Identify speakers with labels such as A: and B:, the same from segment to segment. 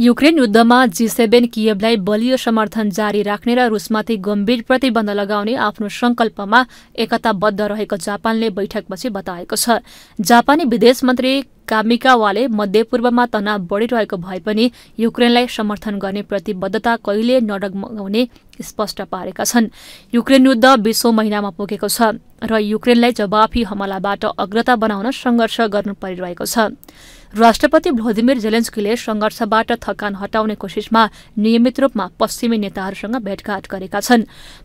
A: Ukraine युद्धमा G seven किएबलाई बलियो समर्थन जारी राख्ने र रुसमाथि गम्भीर प्रतिबन्ध लगाउने आफ्नो संकल्पमा एकताबद्ध रहेको जापानले बैठकपछि बताएको छ जापानी विदेश मन्त्री कामिकावाले मध्यपूर्वमा तनाव बढ़िरहेको भए पनि युक्रेनलाई समर्थन गर्ने प्रतिबद्धता कहिले नडगमगाउने स्पष्ट पारेका छन् युक्रेन युद्ध बिसौँ महिनामा पुगेको छ र युक्रेनलाई जवाफी हमलाबाट अग्रता बनाउन सङ्घर्ष गर्नु परिरहेको छ राष्ट्रपति भ्लोदिमिर जेलेन्स्कीले सङ्घर्षबाट थकान हटाउने कोशिशमा नियमित रूपमा पश्चिमी नेताहरूसँग भेटघाट गरेका छन्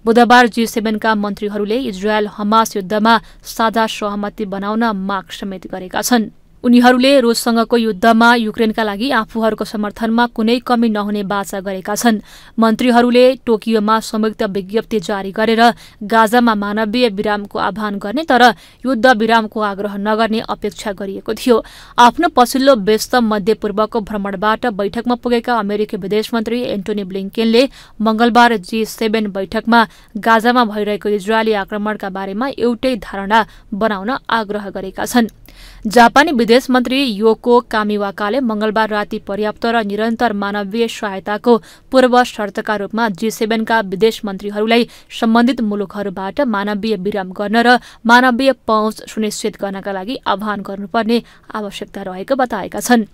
A: बुधबार जी सेभेनका मन्त्रीहरूले इजरायल हमास युद्धमा साझा सहमति बनाउन माग समेत गरेका छन् उनीहरूले रुससँगको युद्धमा युक्रेनका लागि आफूहरूको समर्थनमा कुनै कमी नहुने बाचा गरेका छन् मन्त्रीहरूले टोकियोमा संयुक्त विज्ञप्ति जारी गरेर गाजामा मानवीय विरामको आह्वान गर्ने तर युद्ध विरामको आग्रह नगर्ने अपेक्षा गरिएको थियो आफ्नो पछिल्लो व्यस्त मध्यपूर्वको भ्रमणबाट बैठकमा पुगेका अमेरिकी विदेश मन्त्री एन्टोनी ब्लिङकेनले मंगलबार जी सेभेन बैठकमा गाजामा भइरहेको इजरायली आक्रमणका बारेमा एउटै धारणा बनाउन आग्रह गरेका छन् जापानी विदेश मन्त्री योको कामिवाकाले मंगलबार राति पर्याप्त र निरन्तर मानवीय सहायताको पूर्व शर्तका रूपमा जी सेभेनका विदेश मन्त्रीहरूलाई सम्बन्धित मुलुकहरूबाट मानवीय विराम गर्न र मानवीय पहुँच सुनिश्चित गर्नका लागि आह्वान गर्नुपर्ने आवश्यकता रहेको बताएका छन्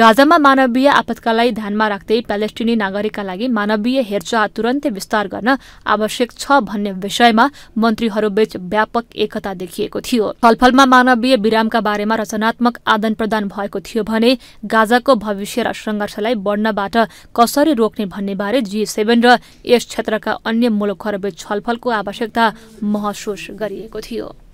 A: गाजामा मानवीय आपतकाललाई ध्यानमा राख्दै प्यालेस्टिनी नागरिकका लागि मानवीय हेरचाह तुरन्तै विस्तार गर्न आवश्यक छ भन्ने विषयमा मन्त्रीहरूबीच व्यापक एकता देखिएको थियो फलफलमा मानवीय विराम जोखिमका बारेमा रचनात्मक आदान प्रदान भएको थियो भने गाजाको भविष्य र सङ्घर्षलाई बढ्नबाट कसरी रोक्ने भन्ने बारे जी सेभेन र यस क्षेत्रका अन्य मुलुकहरूबीच छलफलको आवश्यकता महसुस गरिएको थियो